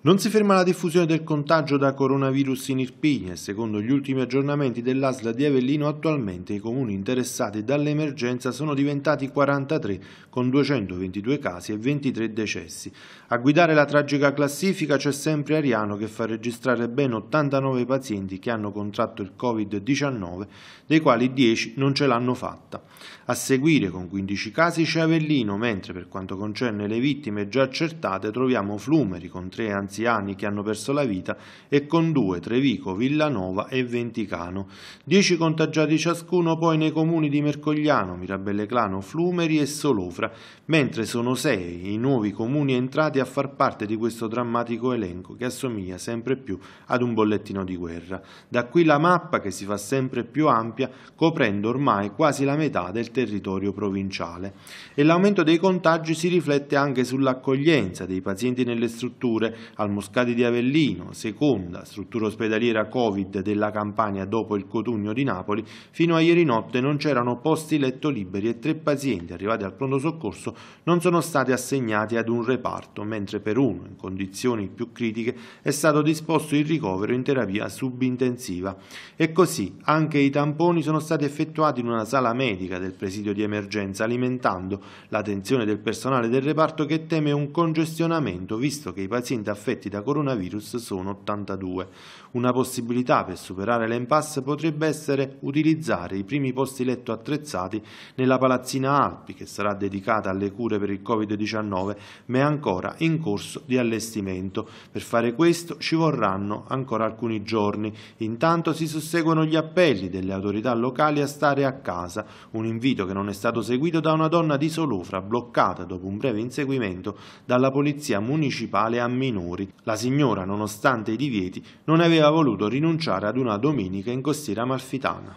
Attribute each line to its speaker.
Speaker 1: Non si ferma la diffusione del contagio da coronavirus in Irpigna e secondo gli ultimi aggiornamenti dell'ASLA di Avellino attualmente i comuni interessati dall'emergenza sono diventati 43 con 222 casi e 23 decessi. A guidare la tragica classifica c'è sempre Ariano che fa registrare ben 89 pazienti che hanno contratto il Covid-19 dei quali 10 non ce l'hanno fatta. A seguire con 15 casi c'è Avellino mentre per quanto concerne le vittime già accertate troviamo Flumeri con 3 anziani anziani che hanno perso la vita e con due Trevico, Villanova e Venticano. Dieci contagiati ciascuno poi nei comuni di Mercogliano, Mirabelleclano, Flumeri e Solofra, mentre sono sei i nuovi comuni entrati a far parte di questo drammatico elenco che assomiglia sempre più ad un bollettino di guerra. Da qui la mappa che si fa sempre più ampia, coprendo ormai quasi la metà del territorio provinciale. E l'aumento dei contagi si riflette anche sull'accoglienza dei pazienti nelle strutture, al Moscati di Avellino, seconda struttura ospedaliera Covid della Campania dopo il Cotugno di Napoli, fino a ieri notte non c'erano posti letto liberi e tre pazienti arrivati al pronto soccorso non sono stati assegnati ad un reparto, mentre per uno, in condizioni più critiche, è stato disposto il ricovero in terapia subintensiva. E così anche i tamponi sono stati effettuati in una sala medica del presidio di emergenza, alimentando la tensione del personale del reparto che teme un congestionamento, visto che i pazienti affetti affetti da coronavirus sono 82. Una possibilità per superare l'impasse potrebbe essere utilizzare i primi posti letto attrezzati nella palazzina Alpi, che sarà dedicata alle cure per il Covid-19, ma è ancora in corso di allestimento. Per fare questo ci vorranno ancora alcuni giorni. Intanto si susseguono gli appelli delle autorità locali a stare a casa, un invito che non è stato seguito da una donna di Solofra bloccata dopo un breve inseguimento dalla polizia municipale a Minore lavori. La signora, nonostante i divieti, non aveva voluto rinunciare ad una domenica in costiera amalfitana.